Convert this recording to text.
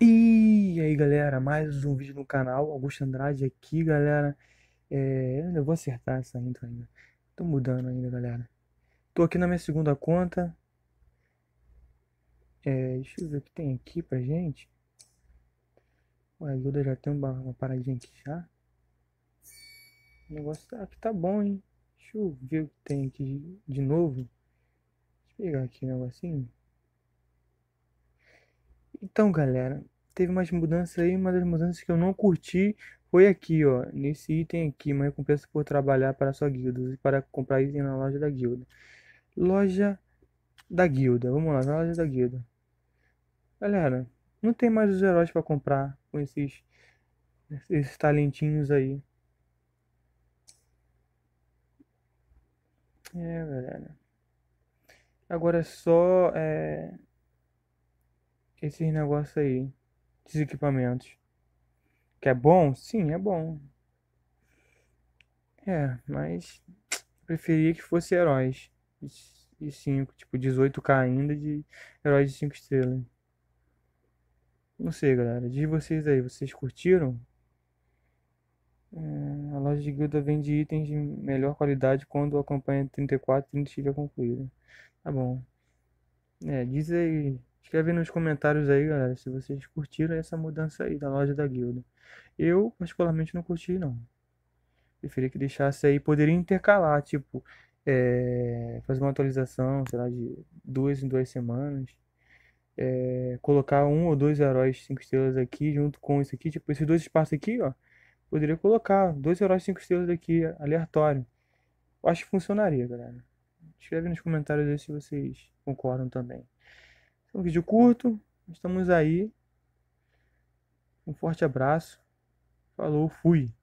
E aí galera, mais um vídeo no canal, Augusto Andrade aqui galera é, Eu vou acertar essa intro ainda, tô mudando ainda galera Tô aqui na minha segunda conta é, Deixa eu ver o que tem aqui pra gente O ajuda já tem uma, uma paradinha aqui já O negócio tá, aqui tá bom hein Deixa eu ver o que tem aqui de novo pegar aqui o um negocinho. Então, galera, teve umas mudanças aí. Uma das mudanças que eu não curti foi aqui, ó. Nesse item aqui, uma recompensa por trabalhar para sua guilda. E para comprar item na loja da guilda. Loja da guilda. Vamos lá, na loja da guilda. Galera, não tem mais os heróis para comprar com esses, esses talentinhos aí. É, galera. Agora é só é, esses negócios aí, esses equipamentos. Que é bom? Sim, é bom. É, mas preferia que fosse heróis e 5, tipo 18k ainda de heróis de 5 estrelas. Não sei, galera. Diz vocês aí, vocês curtiram? É, a loja de guilda vende itens de melhor qualidade quando a campanha 34 30 estiver concluída. Tá bom. É, diz aí. Escreve nos comentários aí, galera, se vocês curtiram essa mudança aí da loja da guilda. Eu, particularmente, não curti, não. Preferia que deixasse aí. Poderia intercalar, tipo, é, fazer uma atualização, sei lá, de duas em duas semanas. É, colocar um ou dois heróis 5 estrelas aqui junto com isso aqui. Tipo, esses dois espaços aqui, ó. Poderia colocar dois heróis 5 estrelas aqui, aleatório. Eu acho que funcionaria, galera. Escreve nos comentários aí se vocês concordam também. um vídeo curto, estamos aí. Um forte abraço. Falou, fui.